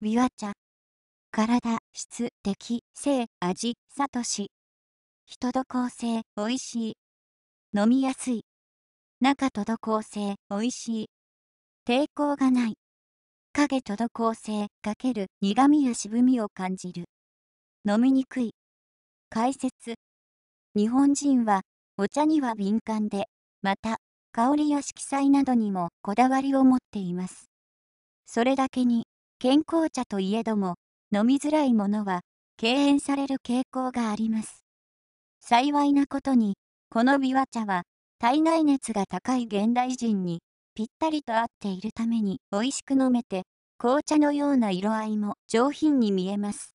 ビワ茶。体、質、的、性、味、サトシ。人と構成、美味しい。飲みやすい。中とど構成、美味しい。抵抗がない。影とど構成、かける、苦味や渋みを感じる。飲みにくい。解説。日本人は、お茶には敏感で、また、香りや色彩などにもこだわりを持っています。それだけに、健康茶といえども、飲みづらいものは、敬遠される傾向があります。幸いなことに、このビワ茶は、体内熱が高い現代人に、ぴったりと合っているために美味しく飲めて、紅茶のような色合いも上品に見えます。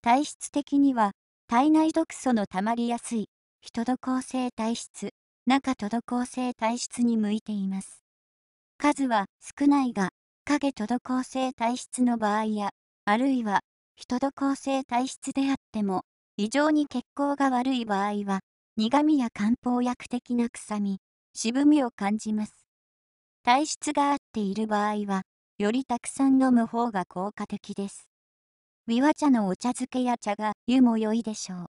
体質的には、体内毒素のたまりやすい、人度構成体質、中都度構成体質に向いています。数は少ないが、影と度構成体質の場合や、あるいは、人度構成体質であっても、異常に血行が悪い場合は、苦味や漢方薬的な臭み、渋みを感じます。体質が合っている場合は、よりたくさん飲む方が効果的です。ビワ茶のお茶漬けや茶が湯も良いでしょう。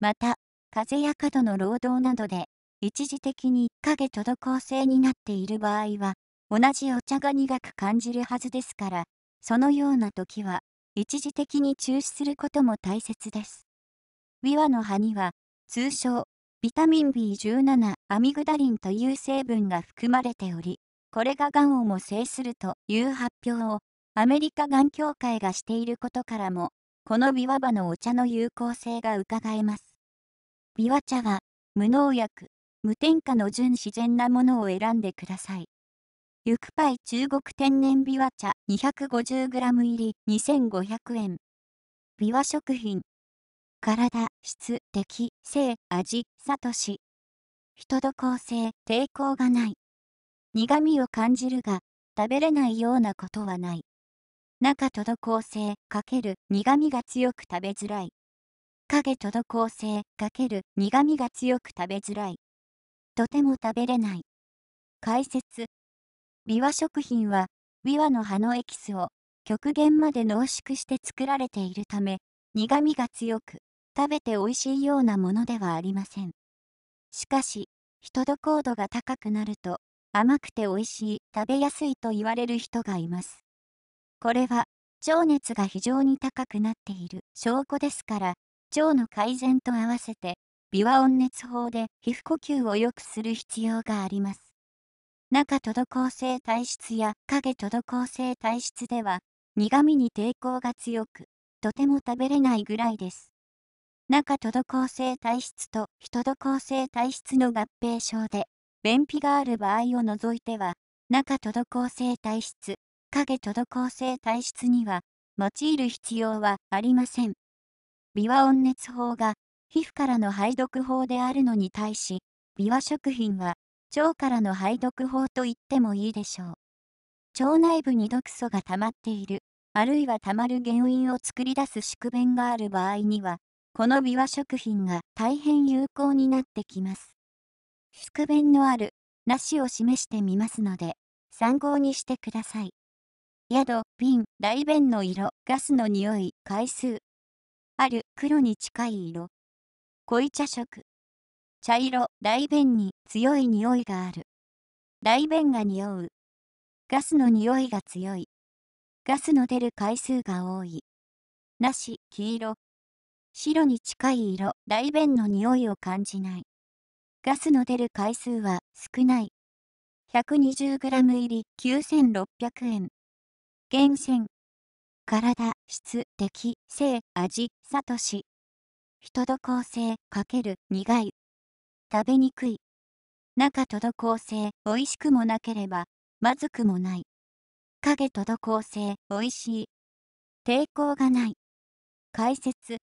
また、風邪や過度の労働などで、一時的に影ヶと度構成になっている場合は、同じお茶が苦く感じるはずですから、そのような時は、一時的に中止することも大切です。ビワの葉には、通称、ビタミン B17 アミグダリンという成分が含まれており、これががんをも制するという発表を、アメリカがん協会がしていることからも、このビワ葉のお茶の有効性がうかがえます。ビワ茶は、無農薬、無添加の純自然なものを選んでください。ゆくぱい中国天然ビワ茶 250g 入り2500円。ビワ食品。体、質、的、性、味、さとし。人と構成、抵抗がない。苦味を感じるが、食べれないようなことはない。中とど構成、かける、苦味が強く食べづらい。影とど構成、かける、苦味が強く食べづらい。とても食べれない。解説ビワ食品は、ビワの葉のエキスを極限まで濃縮して作られているため、苦味が強く、食べて美味しいようなものではありません。しかし、人度高度が高くなると、甘くて美味しい、食べやすいと言われる人がいます。これは、腸熱が非常に高くなっている証拠ですから、腸の改善と合わせて、ビワ温熱法で皮膚呼吸を良くする必要があります。中等構性体質や影等構性体質では、苦味に抵抗が強く、とても食べれないぐらいです。中等構性体質と人等構性体質の合併症で、便秘がある場合を除いては、中等構性体質、影等構性体質には、用いる必要はありません。美和温熱法が、皮膚からの排毒法であるのに対し、美和食品は、腸からの排毒法と言ってもいいでしょう。腸内部に毒素が溜まっている、あるいは溜まる原因を作り出す宿便がある場合には、このビワ食品が大変有効になってきます。宿便のある、なしを示してみますので、参考にしてください。宿、瓶、大便の色、ガスの匂い、回数。ある、黒に近い色。濃茶色。茶色、大便に強い匂いがある。大便が匂う。ガスの匂いが強い。ガスの出る回数が多い。なし、黄色。白に近い色、大便の匂いを感じない。ガスの出る回数は少ない。120g 入り9600円。厳選。体、質、的、性、味、サトシ。人と構成、かける、苦い、食べにくい。中と構性、美味しくもなければ、まずくもない。影と行性、美味しい。抵抗がない。解説。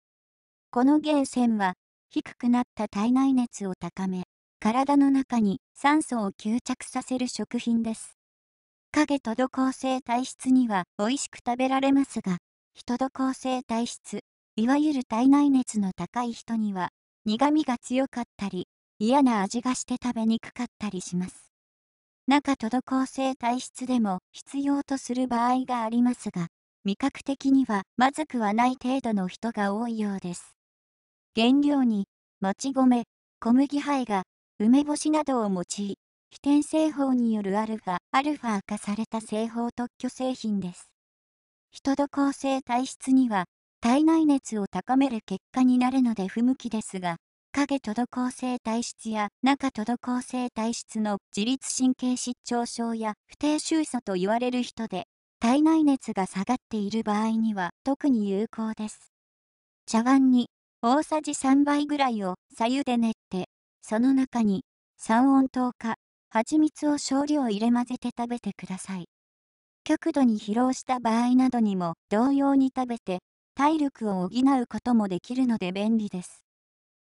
この源泉は、低くなった体内熱を高め、体の中に酸素を吸着させる食品です。影と土行性体質には美味しく食べられますが、人土構性体質、いわゆる体内熱の高い人には、苦味が強かったり、嫌な味がして食べにくかったりします。中う性体質でも必要とする場合がありますが、味覚的にはまずくはない程度の人が多いようです。原料に、もち米、小麦胚が、梅干しなどを用い、非天製法によるアルファ、アルファ化された製法特許製品です。人構成体質には体内熱を高める結果になるので不向きですが、影都構性体質や中都構性体質の自律神経失調症や不定収素と言われる人で、体内熱が下がっている場合には特に有効です。茶碗に大さじ3杯ぐらいを左右で練って、その中に三温糖か蜂蜜を少量入れ混ぜて食べてください。極度に疲労した場合などにも同様に食べて体力を補うこともできるので便利です。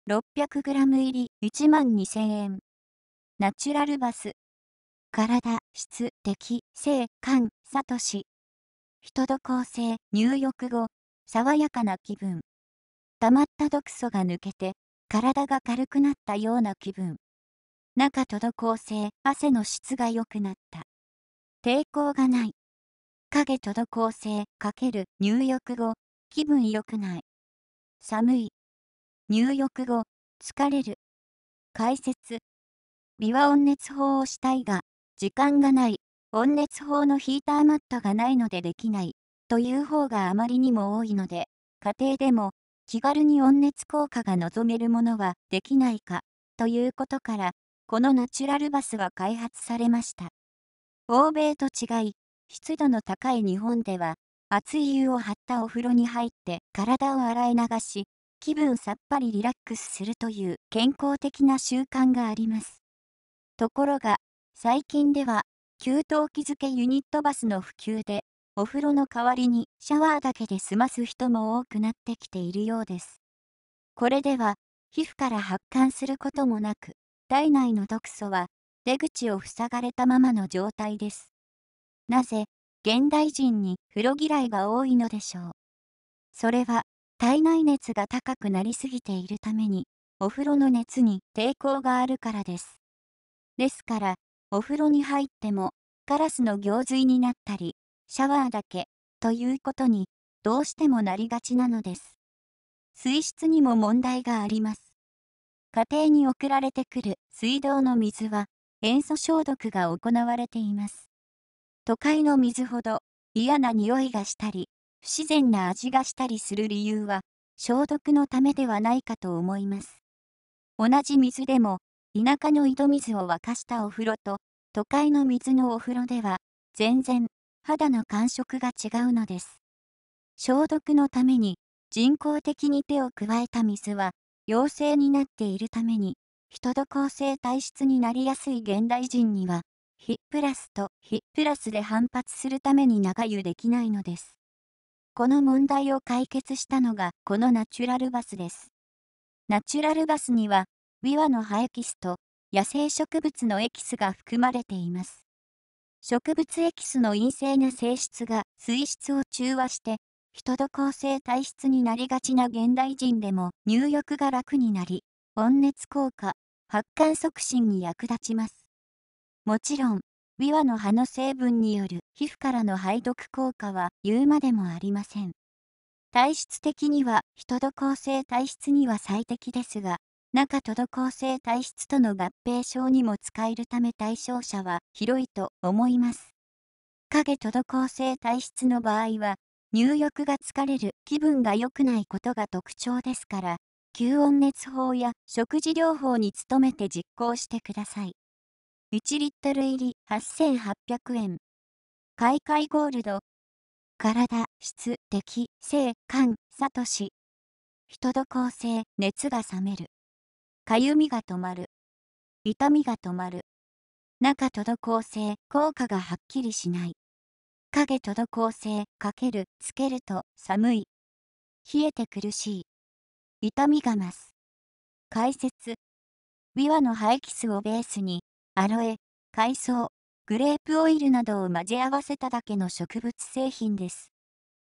600g 入り1万2000円。ナチュラルバス。体、質、的、性、感、サトシ。人と構成、入浴後、爽やかな気分。溜まった毒素が抜けて、体が軽くなったような気分。中と構成、汗の質が良くなった。抵抗がない。影と構成、かける、入浴後、気分良くない。寒い。入浴後、疲れる。解説。美は温熱法をしたいが、時間がない。温熱法のヒーターマットがないのでできない。という方があまりにも多いので、家庭でも気軽に温熱効果が望めるものはできないか。ということから、このナチュラルバスは開発されました。欧米と違い、湿度の高い日本では、熱い湯を張ったお風呂に入って体を洗い流し、気分さっぱりリラックスするという健康的な習慣があります。ところが、最近では、給湯器付けユニットバスの普及で、お風呂の代わりにシャワーだけで済ます人も多くなってきているようです。これでは、皮膚から発汗することもなく、体内の毒素は出口を塞がれたままの状態です。なぜ、現代人に風呂嫌いが多いのでしょう。それは、体内熱が高くなりすぎているために、お風呂の熱に抵抗があるからです。ですから、お風呂に入っても、カラスの行水になったり、シャワーだけ、ということに、どうしてもなりがちなのです。水質にも問題があります。家庭に送られてくる水道の水は、塩素消毒が行われています。都会の水ほど嫌な匂いがしたり、不自然な味がしたりする理由は、消毒のためではないかと思います。同じ水でも、田舎の井戸水を沸かしたお風呂と、都会の水のお風呂では、全然、肌の感触が違うのです。消毒のために、人工的に手を加えた水は、陽性になっているために、人と構成体質になりやすい現代人には、ヒップラスとヒップラスで反発するために長湯できないのです。この問題を解決したのがこのナチュラルバスです。ナチュラルバスには、ウィワの葉エキスと野生植物のエキスが含まれています。植物エキスの陰性な性質が水質を中和して、人と構成体質になりがちな現代人でも入浴が楽になり、温熱効果、発汗促進に役立ちます。もちろん、ビワの葉の成分による皮膚からの排毒効果は言うまでもありません。体質的には人構性体質には最適ですが、中都構性体質との合併症にも使えるため対象者は広いと思います。影都構性体質の場合は、入浴が疲れる気分が良くないことが特徴ですから、吸温熱法や食事療法に努めて実行してください。1リットル入り8800円。開会ゴールド。体、質、敵、性、感、サトシ。人と構成、熱が冷める。かゆみが止まる。痛みが止まる。中とど構成、効果がはっきりしない。影とど構成、かける、つけると、寒い。冷えて苦しい。痛みが増す。解説。ビワのハイキスをベースにアロエ、海藻、グレープオイルなどを混ぜ合わせただけの植物製品です。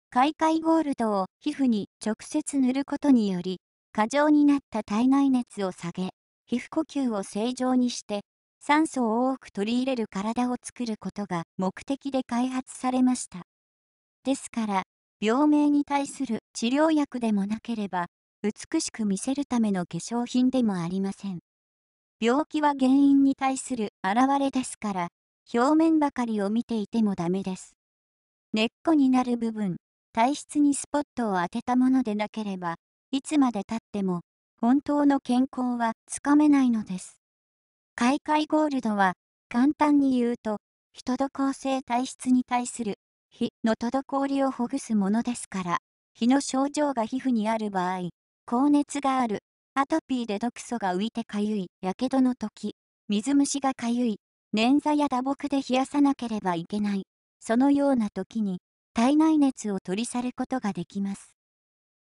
開会ゴールドを皮膚に直接塗ることにより、過剰になった体内熱を下げ、皮膚呼吸を正常にして、酸素を多く取り入れる体を作ることが目的で開発されました。ですから、病名に対する治療薬でもなければ、美しく見せるための化粧品でもありません。病気は原因に対する現れですから、表面ばかりを見ていてもダメです。根っこになる部分、体質にスポットを当てたものでなければ、いつまでたっても、本当の健康はつかめないのです。開会ゴールドは、簡単に言うと、人滞性体質に対する、火の滞りをほぐすものですから、火の症状が皮膚にある場合、高熱がある、アトピーで毒素が浮いてかゆい、やけどの時、水虫がかゆい、捻挫や打撲で冷やさなければいけない、そのような時に、体内熱を取り去ることができます。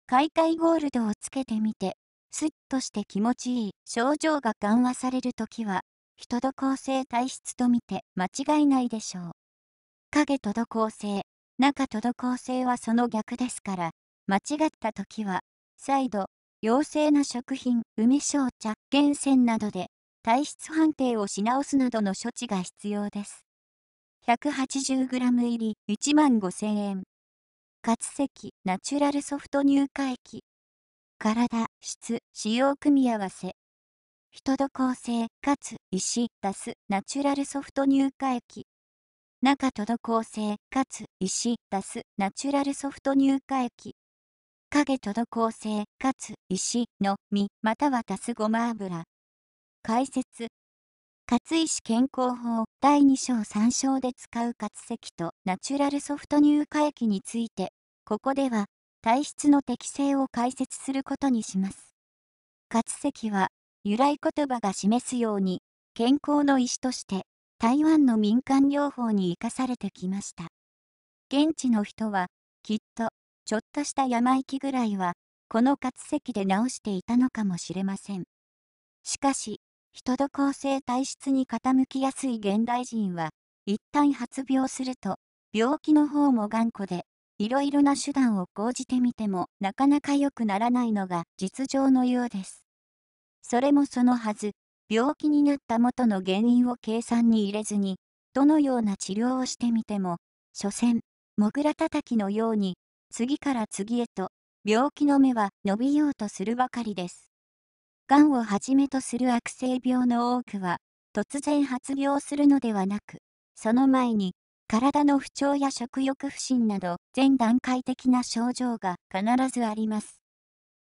解体ゴールドをつけてみて、スッとして気持ちいい症状が緩和される時は、人度構成体質とみて間違いないでしょう。影とど構成、中と度構成はその逆ですから、間違った時は、再度、陽性な食品、梅焼茶、源泉などで体質判定をし直すなどの処置が必要です。180g 入り1万5000円。活石ナチュラルソフト乳化液。体、質、使用組み合わせ。人土構成、かつ、石、足す、ナチュラルソフト乳化液。中と土構成、かつ、石、足す、ナチュラルソフト乳化液。影滞性かつ石の実またはタスごま油。解説。勝石健康法第2章3章で使う活石とナチュラルソフト乳化液について、ここでは体質の適性を解説することにします。活石は由来言葉が示すように健康の石として台湾の民間療法に生かされてきました。現地の人はきっとちょっとした山行きぐらいは、この活石で直していたのかもしれません。しかし、人と構成体質に傾きやすい現代人は、一旦発病すると、病気の方も頑固で、いろいろな手段を講じてみてもなかなか良くならないのが実情のようです。それもそのはず、病気になった元の原因を計算に入れずに、どのような治療をしてみても、所詮、もぐらたたきのように次から次へと、病気の芽は伸びようとするばかりです。がんをはじめとする悪性病の多くは、突然発病するのではなく、その前に、体の不調や食欲不振など、全段階的な症状が必ずあります。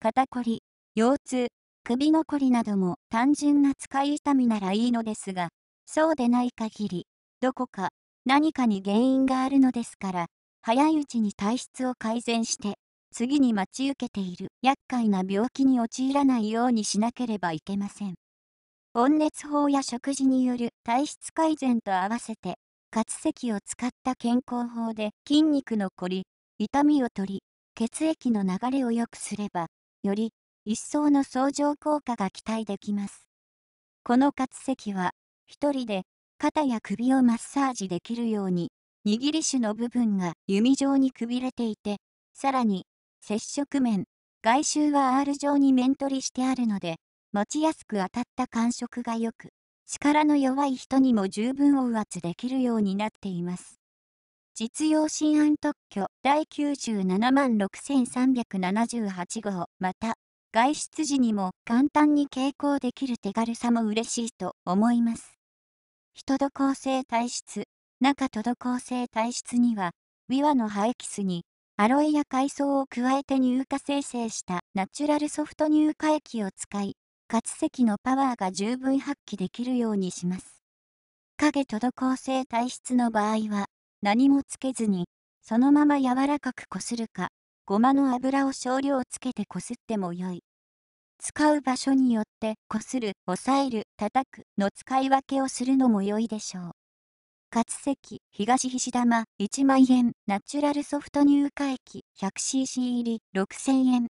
肩こり、腰痛、首のこりなども単純な使い痛みならいいのですが、そうでない限り、どこか何かに原因があるのですから、早いうちに体質を改善して次に待ち受けている厄介な病気に陥らないようにしなければいけません温熱法や食事による体質改善と合わせて活石を使った健康法で筋肉のこり痛みを取り血液の流れを良くすればより一層の相乗効果が期待できますこの活石は1人で肩や首をマッサージできるように握り手の部分が弓状にくびれていて、さらに、接触面、外周は R 状に面取りしてあるので、持ちやすく当たった感触が良く、力の弱い人にも十分音圧できるようになっています。実用新案特許第97万6378号、また、外出時にも簡単に携行できる手軽さも嬉しいと思います。人と構成体質中構成体質には、ビワの葉エキスに、アロエや海藻を加えて乳化生成したナチュラルソフト乳化液を使い、活石のパワーが十分発揮できるようにします。影構成体質の場合は、何もつけずに、そのまま柔らかくこするか、ごまの油を少量つけてこすってもよい。使う場所によって、こする、押さえる、叩くの使い分けをするのも良いでしょう。活石、東菱玉、1万円、ナチュラルソフト乳化液、100cc 入り、6000円。